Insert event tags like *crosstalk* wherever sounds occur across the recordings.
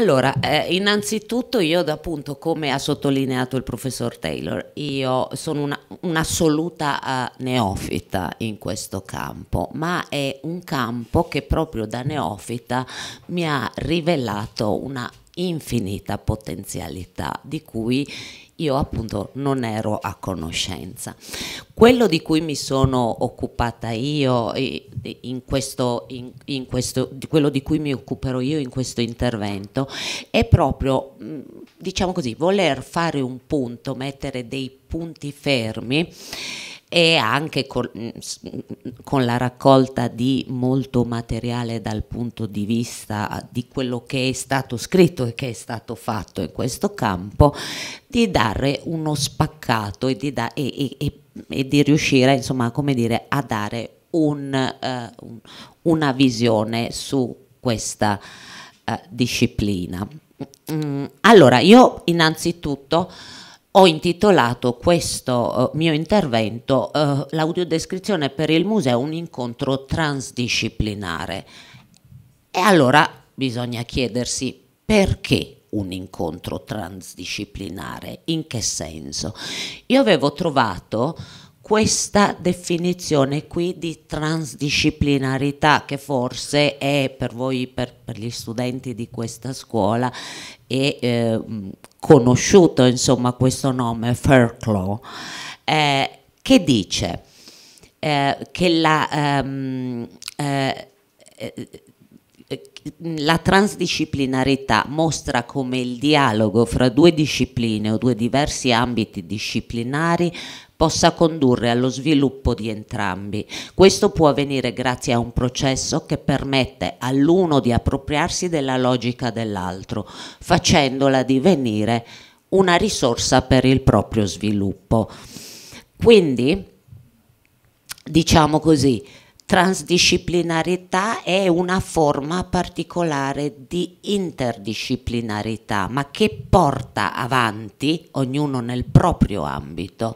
Allora, eh, innanzitutto io appunto, come ha sottolineato il professor Taylor, io sono una, un'assoluta uh, neofita in questo campo, ma è un campo che proprio da neofita mi ha rivelato una infinita potenzialità di cui io appunto non ero a conoscenza. Quello di cui mi sono occupata io, in questo, in, in questo, quello di cui mi occuperò io in questo intervento, è proprio, mm, diciamo così, voler fare un punto, mettere dei punti fermi e anche con, con, la raccolta di molto materiale dal punto di vista di quello che è stato scritto e che è stato fatto in questo campo, di dare uno spaccato e di, da, e, e, e di riuscire insomma, come dire, a dare un, uh, una visione su questa uh, disciplina. Mm, allora, io innanzitutto ho intitolato questo eh, mio intervento eh, L'audiodescrizione per il museo, un incontro transdisciplinare. E allora bisogna chiedersi perché un incontro transdisciplinare, in che senso? Io avevo trovato questa definizione qui di transdisciplinarità che forse è per voi, per, per gli studenti di questa scuola, è eh, conosciuto insomma questo nome, Fairclaw, eh, che dice eh, che la... Ehm, eh, eh, la transdisciplinarità mostra come il dialogo fra due discipline o due diversi ambiti disciplinari possa condurre allo sviluppo di entrambi. Questo può avvenire grazie a un processo che permette all'uno di appropriarsi della logica dell'altro, facendola divenire una risorsa per il proprio sviluppo. Quindi, diciamo così, Transdisciplinarità è una forma particolare di interdisciplinarità, ma che porta avanti, ognuno nel proprio ambito,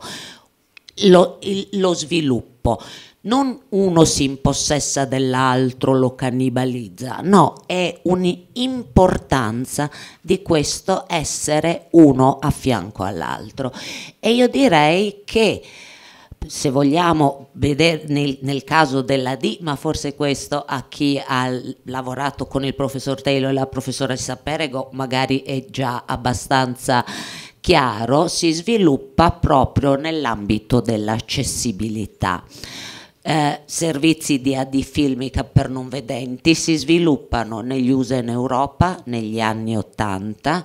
lo, il, lo sviluppo. Non uno si impossessa dell'altro, lo cannibalizza, no, è un'importanza di questo essere uno a fianco all'altro. E io direi che se vogliamo vedere nel, nel, caso della D, ma forse questo a chi ha lavorato con il professor Taylor e la professoressa Perego magari è già abbastanza chiaro, si sviluppa proprio nell'ambito dell'accessibilità. Eh, servizi di AD filmica per non vedenti si sviluppano negli USA in Europa negli anni Ottanta.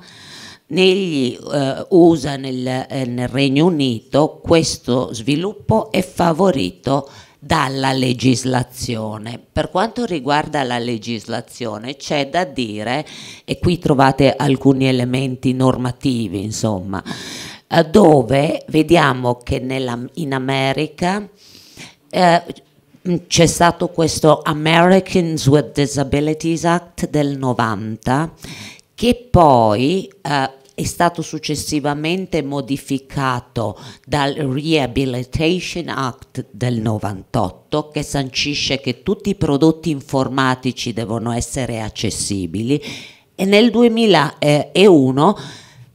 Negli eh, USA, nel, eh, nel Regno Unito, questo sviluppo è favorito dalla legislazione. Per quanto riguarda la legislazione c'è da dire, e qui trovate alcuni elementi normativi, insomma, eh, dove vediamo che nella, in America eh, c'è stato questo Americans with Disabilities Act del 90 che poi eh, è stato successivamente modificato dal Rehabilitation Act del 98 che sancisce che tutti i prodotti informatici devono essere accessibili e nel 2001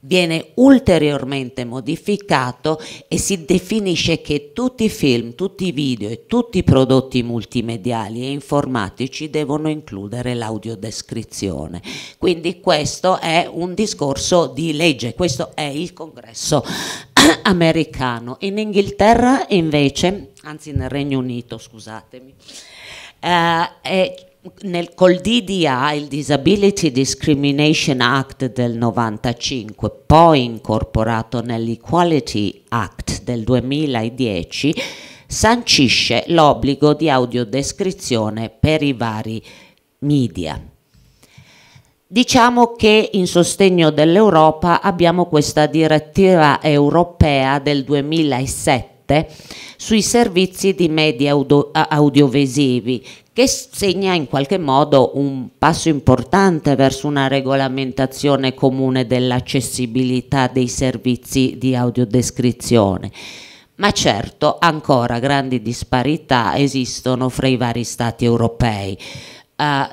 viene ulteriormente modificato e si definisce che tutti i film, tutti i video e tutti i prodotti multimediali e informatici devono includere l'audiodescrizione. Quindi questo è un discorso di legge, questo è il congresso *clears throat* americano. In Inghilterra invece, anzi nel Regno Unito, scusatemi, eh, è nel, col DDA, il Disability Discrimination Act del 95, poi incorporato nell'Equality Act del 2010, sancisce l'obbligo di audiodescrizione per i vari media. Diciamo che in sostegno dell'Europa abbiamo questa direttiva europea del 2007 sui servizi di media audio audiovisivi che segna in qualche modo un passo importante verso una regolamentazione comune dell'accessibilità dei servizi di audiodescrizione. Ma certo ancora grandi disparità esistono fra i vari Stati europei. Uh,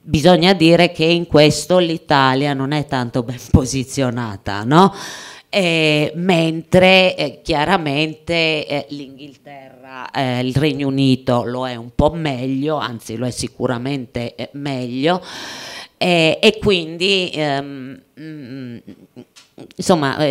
bisogna dire che in questo l'Italia non è tanto ben posizionata, no? eh, mentre eh, chiaramente eh, l'Inghilterra, eh, il Regno Unito lo è un po' meglio, anzi lo è sicuramente eh, meglio eh, e quindi ehm, mh, mm, insomma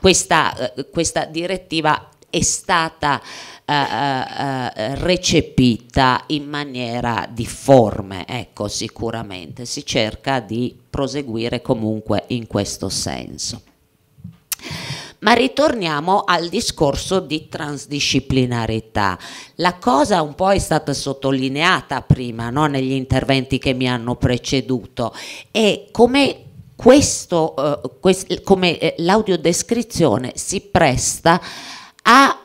questa, questa, direttiva è stata recepita in maniera difforme, ecco sicuramente si cerca di proseguire comunque in questo senso. Ma ritorniamo al discorso di transdisciplinarità. La cosa un po' è stata sottolineata prima no? negli interventi che mi hanno preceduto e come questo, eh, quest, come eh, l'audiodescrizione si presta a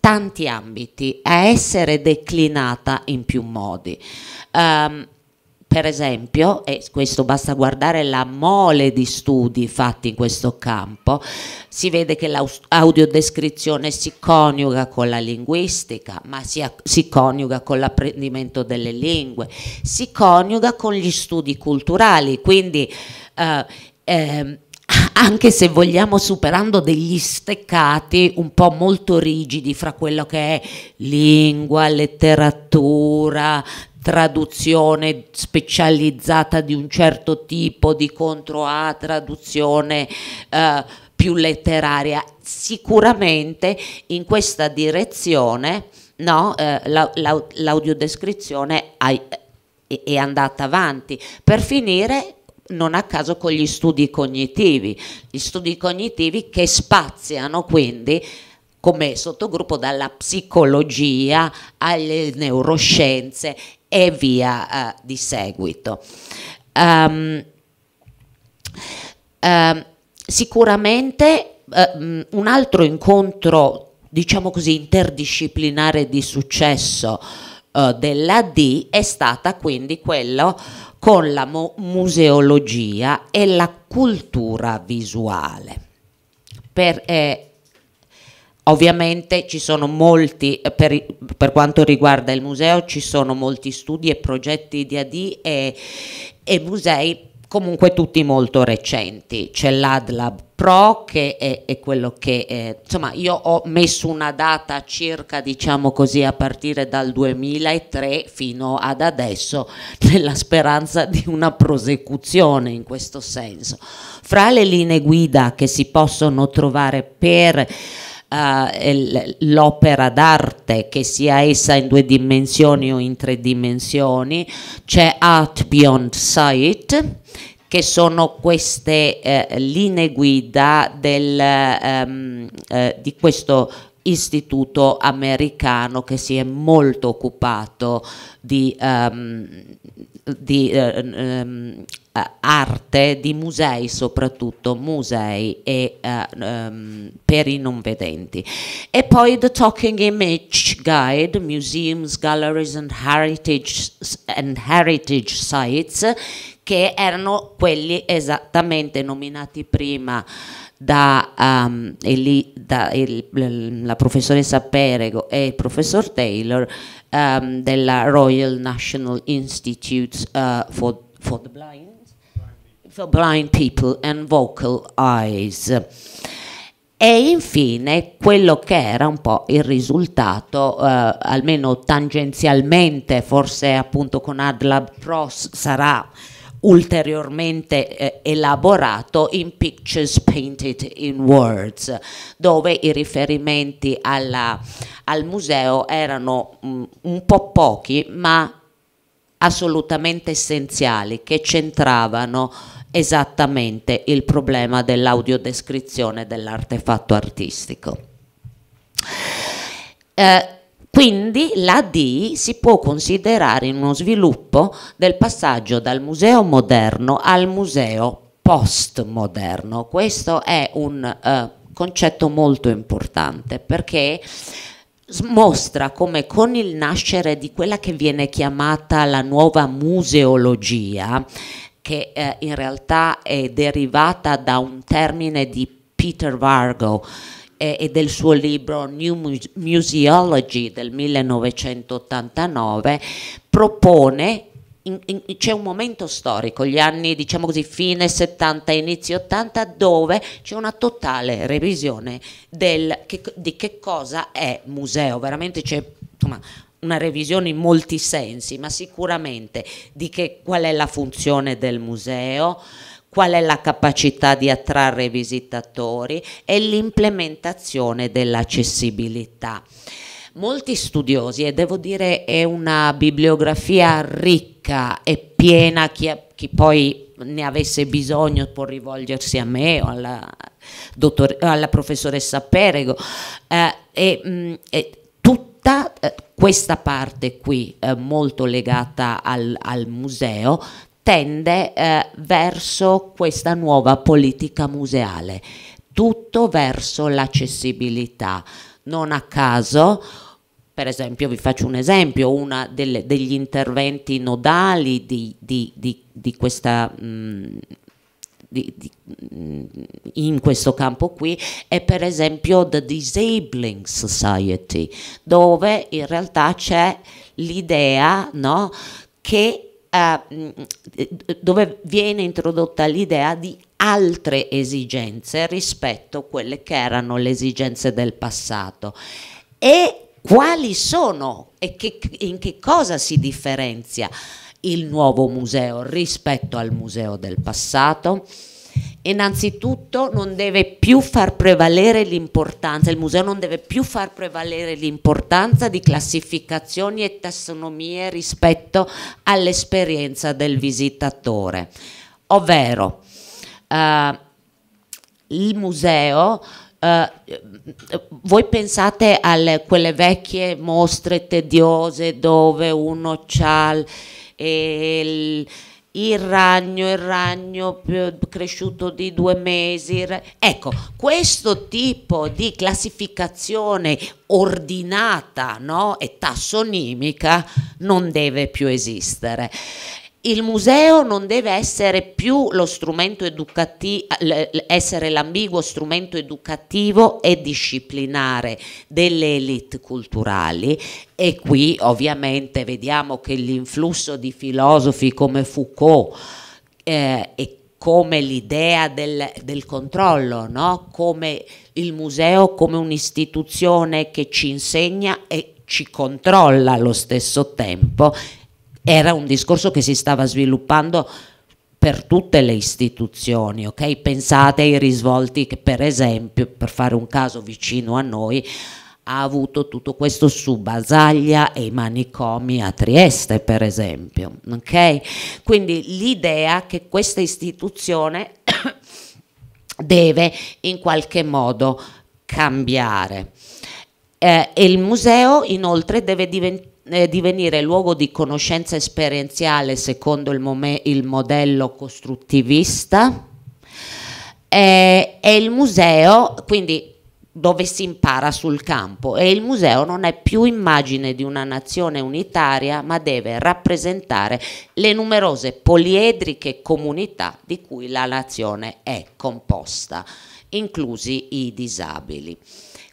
tanti ambiti, a essere declinata in più modi. Um, per esempio, e questo basta guardare la mole di studi fatti in questo campo, si vede che l'audiodescrizione si coniuga con la linguistica, ma si, si coniuga con l'apprendimento delle lingue, si coniuga con gli studi culturali, quindi eh, eh, *laughs* anche se vogliamo superando degli steccati un po' molto rigidi fra quello che è lingua, letteratura, traduzione specializzata di un certo tipo, di contro A traduzione eh, più letteraria. Sicuramente in questa direzione no, eh, la, la, l'audiodescrizione è, è andata avanti. Per finire non a caso con gli studi cognitivi, gli studi cognitivi che spaziano quindi come sottogruppo dalla psicologia alle neuroscienze e via uh, di seguito. Um, uh, sicuramente uh, un altro incontro, diciamo così, interdisciplinare di successo eh, della D è stata quindi quello con la mu museologia e la cultura visuale. Per, eh, Ovviamente ci sono molti, eh, per, per, quanto riguarda il museo, ci sono molti studi e progetti di AD e, e musei comunque tutti molto recenti. C'è l'ADLAB Pro che è, è quello che, è, eh, insomma, io ho messo una data circa, diciamo così, a partire dal 2003 fino ad adesso, *laughs* nella speranza di una prosecuzione in questo senso. Fra le linee guida che si possono trovare per uh, l'opera d'arte, che sia essa in due dimensioni o in tre dimensioni, c'è Art Beyond Sight, che sono queste eh, linee guida del, ehm, eh, di questo istituto americano che si è molto occupato di, um, di eh, ehm, arte, di musei soprattutto, musei e, eh, ehm, per i non vedenti. E poi The Talking Image Guide, Museums, Galleries and Heritage, and Heritage Sites, che erano quelli esattamente nominati prima da, um, Eli, da il, la professoressa Perego e il professor Taylor um, della Royal National Institute uh, for, for, the blind, for Blind People and Vocal Eyes. E infine quello che era un po' il risultato, eh, almeno tangenzialmente, forse appunto con AdLab Pros sarà ulteriormente eh, elaborato in Pictures Painted in Words, dove i riferimenti alla, al museo erano mh, mm, un po' pochi, ma assolutamente essenziali, che centravano esattamente il problema dell'audiodescrizione dell'artefatto artistico. Eh, quindi la D si può considerare uno sviluppo del passaggio dal museo moderno al museo postmoderno. Questo è un uh, concetto molto importante perché mostra come con il nascere di quella che viene chiamata la nuova museologia, che eh, in realtà è derivata da un termine di Peter Vargo, eh, e del suo libro New Museology del 1989 propone c'è un momento storico, gli anni diciamo così fine 70, inizio 80, dove c'è una totale revisione del, che, di che cosa è museo, veramente c'è insomma, una revisione in molti sensi, ma sicuramente di che, qual è la funzione del museo, qual è la capacità di attrarre visitatori e l'implementazione dell'accessibilità. Molti studiosi, e devo dire è una bibliografia ricca e piena, chi, chi poi ne avesse bisogno può rivolgersi a me o alla, dottor, alla professoressa Perego. Eh, e, mh, e, tutta eh, questa parte qui eh, molto legata al, al museo tende eh, verso questa nuova politica museale, tutto verso l'accessibilità. Non a caso, per esempio, vi faccio un esempio, uno degli interventi nodali di, di, di, di questa... Mh, mm, di, di, mm, in questo campo qui è per esempio The Disabling Society, dove in realtà c'è l'idea no, che eh, mm, dove viene introdotta l'idea di altre esigenze rispetto a quelle che erano le esigenze del passato. E quali sono e che, in che cosa si differenzia il nuovo museo rispetto al museo del passato? innanzitutto non deve più far prevalere l'importanza, il museo non deve più far prevalere l'importanza di classificazioni e tassonomie rispetto all'esperienza del visitatore, ovvero eh, il museo Uh, voi pensate a quelle vecchie mostre tediose dove uno c'ha il, il ragno, il ragno cresciuto di due mesi. Ecco, questo tipo di classificazione ordinata no? e tassonimica non deve più esistere il museo non deve essere più lo strumento educativo, essere l'ambiguo strumento educativo e disciplinare delle elite culturali e qui ovviamente vediamo che l'influsso di filosofi come Foucault eh, e come l'idea del, del, controllo, no? come il museo come un'istituzione che ci insegna e ci controlla allo stesso tempo era un discorso che si stava sviluppando per tutte le istituzioni, ok? pensate ai risvolti che per esempio, per fare un caso vicino a noi, ha avuto tutto questo su Basaglia e i manicomi a Trieste, per esempio. ok? Quindi l'idea che questa istituzione *coughs* deve in qualche modo cambiare. Eh, e il museo inoltre deve diventare eh, divenire luogo di conoscenza esperienziale secondo il, il modello costruttivista eh, e il museo, quindi dove si impara sul campo e il museo non è più immagine di una nazione unitaria ma deve rappresentare le numerose poliedriche comunità di cui la nazione è composta, inclusi i disabili.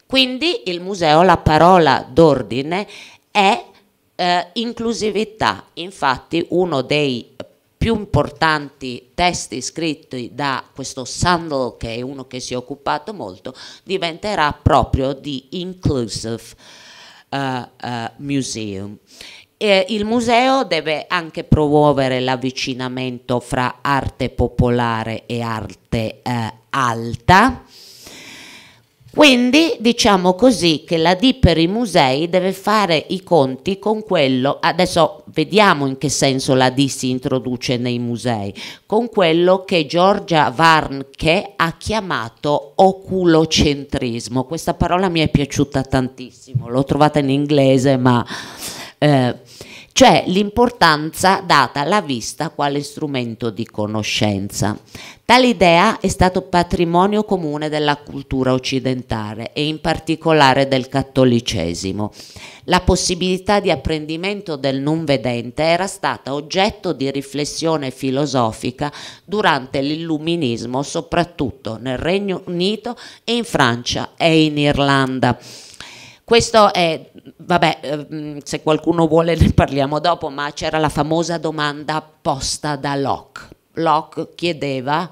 Quindi il museo, la parola d'ordine è eh, inclusività, infatti uno dei più importanti testi scritti da questo Sandel, che è uno che si è occupato molto, diventerà proprio di Inclusive uh, uh, Museum. E il museo deve anche promuovere l'avvicinamento fra arte popolare e arte uh, alta quindi diciamo così che la D per i musei deve fare i conti con quello, adesso vediamo in che senso la D si introduce nei musei, con quello che Giorgia Varnke ha chiamato oculocentrismo. Questa parola mi è piaciuta tantissimo, l'ho trovata in inglese ma... Eh, cioè l'importanza data alla vista quale strumento di conoscenza. Tale idea è stato patrimonio comune della cultura occidentale e in particolare del cattolicesimo. La possibilità di apprendimento del non vedente era stata oggetto di riflessione filosofica durante l'illuminismo, soprattutto nel Regno Unito e in Francia e in Irlanda. Questo è, vabbè, ehm, se qualcuno vuole ne parliamo dopo, ma c'era la famosa domanda posta da Locke. Locke chiedeva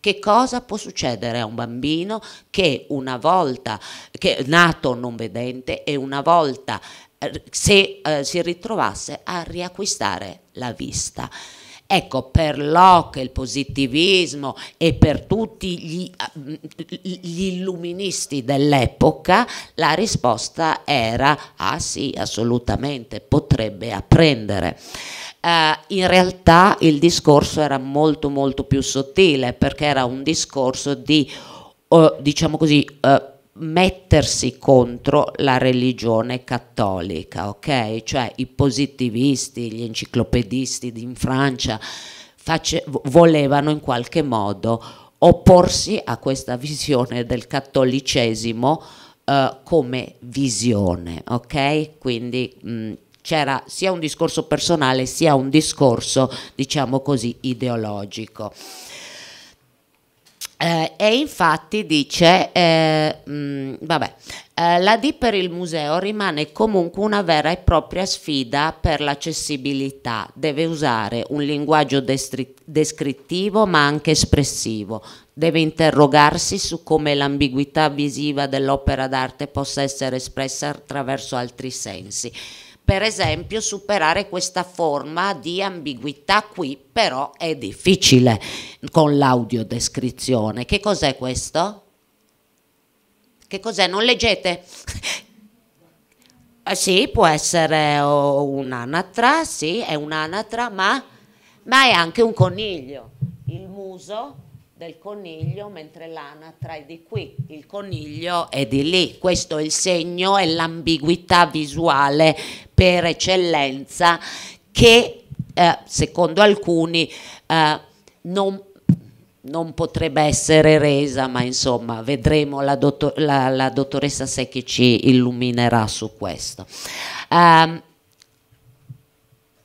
che cosa può succedere a un bambino che una volta che è nato non vedente e una volta eh, se eh, si ritrovasse a riacquistare la vista. Ecco, per Locke il positivismo e per tutti gli, gli illuministi dell'epoca la risposta era ah sì, assolutamente, potrebbe apprendere. Uh, in realtà il discorso era molto molto più sottile perché era un discorso di, uh, diciamo così, uh, mettersi contro la religione cattolica, ok? Cioè i positivisti, gli enciclopedisti in Francia face, volevano in qualche modo opporsi a questa visione del cattolicesimo eh, come visione, ok? Quindi mh, mm, c'era sia un discorso personale sia un discorso, diciamo così, ideologico. Eh, e infatti dice, eh, mh, mm, vabbè, eh, la D per il museo rimane comunque una vera e propria sfida per l'accessibilità, deve usare un linguaggio descrittivo ma anche espressivo, deve interrogarsi su come l'ambiguità visiva dell'opera d'arte possa essere espressa attraverso altri sensi per esempio superare questa forma di ambiguità qui però è difficile con l'audiodescrizione. Che cos'è questo? Che cos'è? Non leggete? Eh, sì, può essere un'anatra, sì, è un'anatra, ma, ma è anche un coniglio. Il muso del coniglio, mentre l'anatra è di qui, il coniglio è di lì. Questo è il segno e l'ambiguità visuale per eccellenza che eh, secondo alcuni eh, non, non, potrebbe essere resa, ma insomma vedremo, la, dottor la, la dottoressa Secchi ci illuminerà su questo. Um,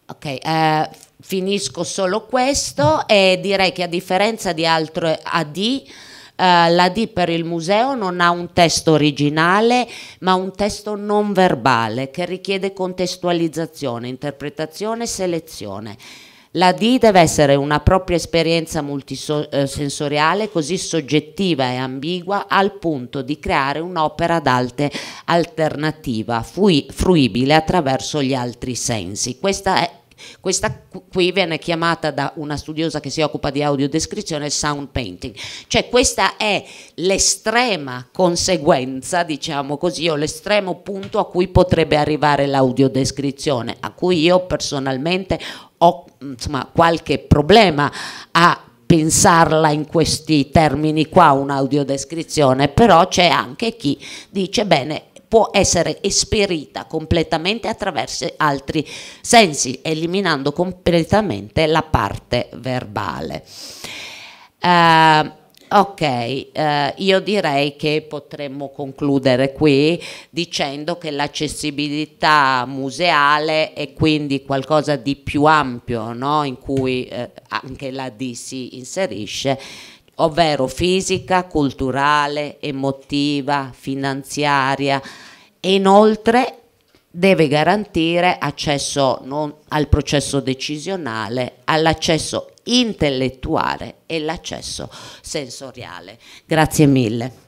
ok, eh, finisco solo questo e direi che a differenza di altre AD, Uh, eh, la D per il museo non ha un testo originale, ma un testo non verbale che richiede contestualizzazione, interpretazione e selezione. La D deve essere una propria esperienza multisensoriale eh, così soggettiva e ambigua al punto di creare un'opera d'arte alternativa, fruibile attraverso gli altri sensi. Questa è questa qui viene chiamata da una studiosa che si occupa di audiodescrizione sound painting, cioè questa è l'estrema conseguenza, diciamo così, o l'estremo punto a cui potrebbe arrivare l'audiodescrizione, a cui io personalmente ho insomma, qualche problema a pensarla in questi termini qua un'audiodescrizione, però c'è anche chi dice bene può essere esperita completamente attraverso altri sensi, eliminando completamente la parte verbale. Uh, ok, uh, io direi che potremmo concludere qui dicendo che l'accessibilità museale è quindi qualcosa di più ampio, no? in cui uh, anche la D si inserisce ovvero fisica, culturale, emotiva, finanziaria e inoltre deve garantire accesso non, al processo decisionale, all'accesso intellettuale e l'accesso sensoriale. Grazie mille.